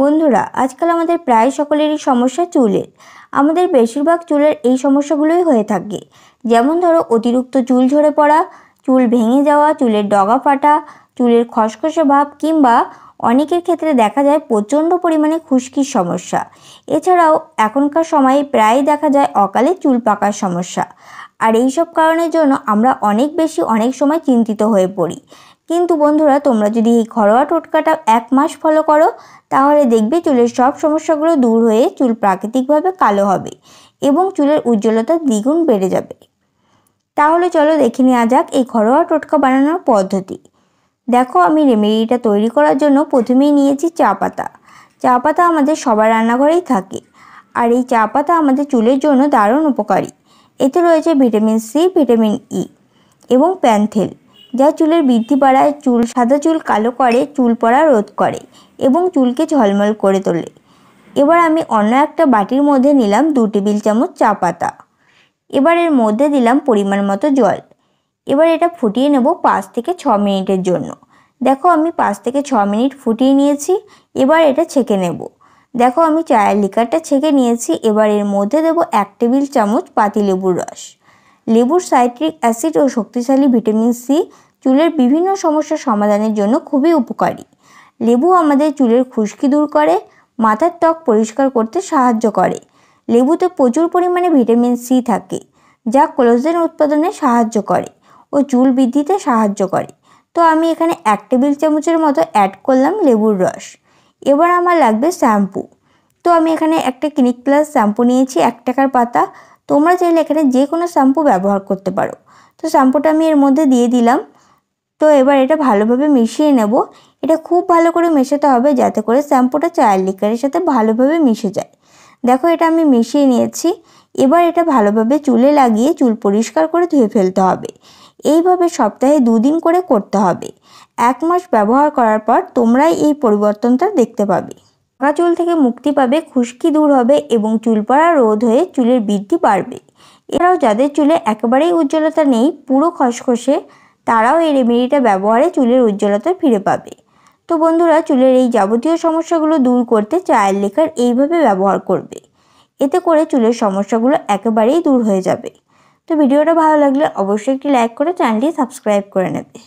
বন্ধুরা আজকাল আমাদের প্রায় সকলেরই সমস্যা চুলের আমাদের বেশিরভাগ চুলের এই সমস্যাগুলোই হয়ে থাকে যেমন ধরো অতিরিক্ত চুল ঝরে পড়া চুল ভেঙে যাওয়া চুলের ডগা ফাটা চুলের খসখসে ভাব কিংবা অনেকের ক্ষেত্রে দেখা যায় প্রচণ্ড পরিমাণে খুশকির সমস্যা এছাড়াও এখনকার সময়ে প্রায় দেখা যায় অকালে চুল পাকার সমস্যা আর এইসব কারণের জন্য আমরা অনেক বেশি অনেক সময় চিন্তিত হয়ে পড়ি কিন্তু বন্ধুরা তোমরা যদি এই ঘরোয়া টোটকাটা এক মাস ফলো করো তাহলে দেখবে চুলের সব সমস্যাগুলো দূর হয়ে চুল প্রাকৃতিকভাবে কালো হবে এবং চুলের উজ্জ্বলতা দ্বিগুণ বেড়ে যাবে তাহলে চলো দেখে নেওয়া যাক এই ঘরোয়া টোটকা বানানোর পদ্ধতি দেখো আমি রেমেডিটা তৈরি করার জন্য প্রথমেই নিয়েছি চা পাতা চা পাতা আমাদের সবার রান্নাঘরেই থাকে আর এই চা পাতা আমাদের চুলের জন্য দারুণ উপকারী এতে রয়েছে ভিটামিন সি ভিটামিন ই এবং প্যান্থেল যা চুলের বৃদ্ধি বাড়ায় চুল সাদা চুল কালো করে চুল পড়া রোধ করে এবং চুলকে ঝলমল করে তোলে এবার আমি অন্য একটা বাটির মধ্যে নিলাম দু টেবিল চামচ চা পাতা এবার এর মধ্যে দিলাম পরিমাণ মতো জল এবার এটা ফুটিয়ে নেব পাঁচ থেকে ছ মিনিটের জন্য দেখো আমি পাঁচ থেকে ছ মিনিট ফুটিয়ে নিয়েছি এবার এটা ছেঁকে নেব দেখো আমি চায়ের লিকারটা ছেঁকে নিয়েছি এবার এর মধ্যে দেব এক টেবিল চামচ পাতি লেবুর রস লেবুর সাইট্রিক অ্যাসিড ও শক্তিশালী ভিটামিন সি চুলের বিভিন্ন সমস্যা সমাধানের জন্য খুবই উপকারী লেবু আমাদের চুলের খুশকি দূর করে মাথার ত্বক পরিষ্কার করতে সাহায্য করে লেবুতে প্রচুর পরিমাণে ভিটামিন সি থাকে যা কোলোজেন উৎপাদনে সাহায্য করে ও চুল বৃদ্ধিতে সাহায্য করে তো আমি এখানে এক টেবিল চামচের মতো অ্যাড করলাম লেবুর রস এবার আমার লাগবে শ্যাম্পু তো আমি এখানে একটা ক্লিনিক প্লাস শ্যাম্পু নিয়েছি এক টাকার পাতা তোমরা চাইলে এখানে যে কোনো শ্যাম্পু ব্যবহার করতে পারো তো শ্যাম্পুটা আমি এর মধ্যে দিয়ে দিলাম তো এবার এটা ভালোভাবে মিশিয়ে নেব এটা খুব ভালো করে মেশাতে হবে যাতে করে শ্যাম্পুটা চায়ের লিকারের সাথে ভালোভাবে মিশে যায় দেখো এটা আমি মিশিয়ে নিয়েছি এবার এটা ভালোভাবে চুলে লাগিয়ে চুল পরিষ্কার করে ধুয়ে ফেলতে হবে এইভাবে সপ্তাহে দুদিন করে করতে হবে এক মাস ব্যবহার করার পর তোমরাই এই পরিবর্তনটা দেখতে পাবে পাকা চুল থেকে মুক্তি পাবে খুশকি দূর হবে এবং চুল পড়া রোধ হয়ে চুলের বৃদ্ধি বাড়বে এরাও যাদের চুলে একেবারেই উজ্জ্বলতা নেই পুরো খসখসে তারাও এই রেমেডিটা ব্যবহারে চুলের উজ্জ্বলতা ফিরে পাবে তো বন্ধুরা চুলের এই যাবতীয় সমস্যাগুলো দূর করতে চায়ের লেখার এইভাবে ব্যবহার করবে এতে করে চুলের সমস্যাগুলো একেবারেই দূর হয়ে যাবে তো ভিডিওটা ভালো লাগলে অবশ্যই একটি লাইক করে চ্যানেলটি সাবস্ক্রাইব করে নেবে